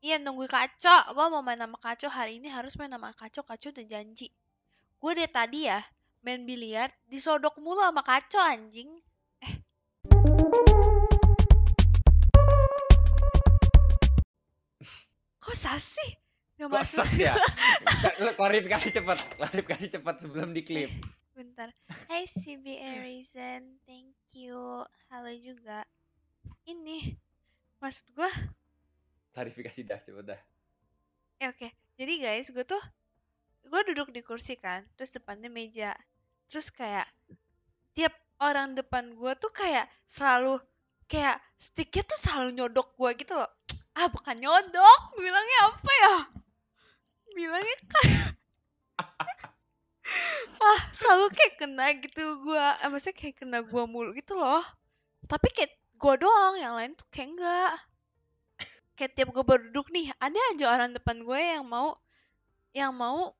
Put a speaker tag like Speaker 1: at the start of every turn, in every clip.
Speaker 1: Iya nunggu Kaco, gue mau main sama Kaco hari ini harus main sama Kaco, Kaco udah janji. Gue dari tadi ya main biliar disodok mulu sama Kaco anjing. Eh. Kok sasi? Gak Kok masuk. ya? ya? klarifikasi cepet, klarifikasi cepet sebelum di klip. Bentar. Hai CBA Reason, thank you. Halo juga. Ini, maksud gue klarifikasi dah coba dah ya oke okay. jadi guys gue tuh gue duduk di kursi kan terus depannya meja terus kayak tiap orang depan gue tuh kayak selalu kayak sticknya tuh selalu nyodok gue gitu loh ah bukan nyodok bilangnya apa ya bilangnya kayak ah selalu kayak kena gitu gue eh, maksudnya kayak kena gue mulu gitu loh tapi kayak gue doang yang lain tuh kayak enggak kayak tiap gue berduduk nih ada aja orang depan gue yang mau yang mau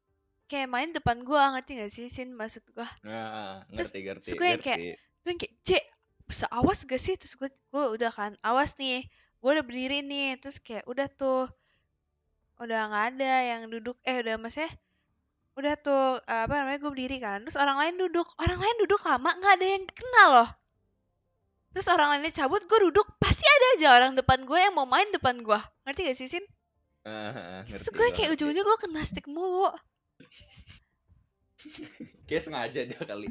Speaker 1: kayak main depan gue ngerti gak sih sin maksud gue nah, terus, ngerti, terus gue ngerti. kayak gue kayak cek, bisa awas gak sih terus gue gue udah kan awas nih gue udah berdiri nih terus kayak udah tuh udah nggak ada yang duduk eh udah mas ya udah tuh apa namanya gue berdiri kan terus orang lain duduk orang lain duduk lama nggak ada yang kenal loh terus orang lainnya cabut gue duduk pasti ada aja orang depan gue yang mau main depan gue ngerti gak sih sin uh, terus gue kayak ujungnya gue kena stick mulu kayak sengaja dia kali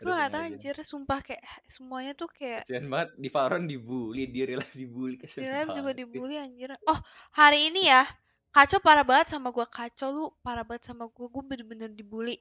Speaker 1: gue gak tau anjir sumpah kayak semuanya tuh kayak kesian banget di Faron dibully di real life dibully kesian juga dibully anjir oh hari ini ya kacau parah banget sama gue kacau lu parah banget sama gue gue bener-bener dibully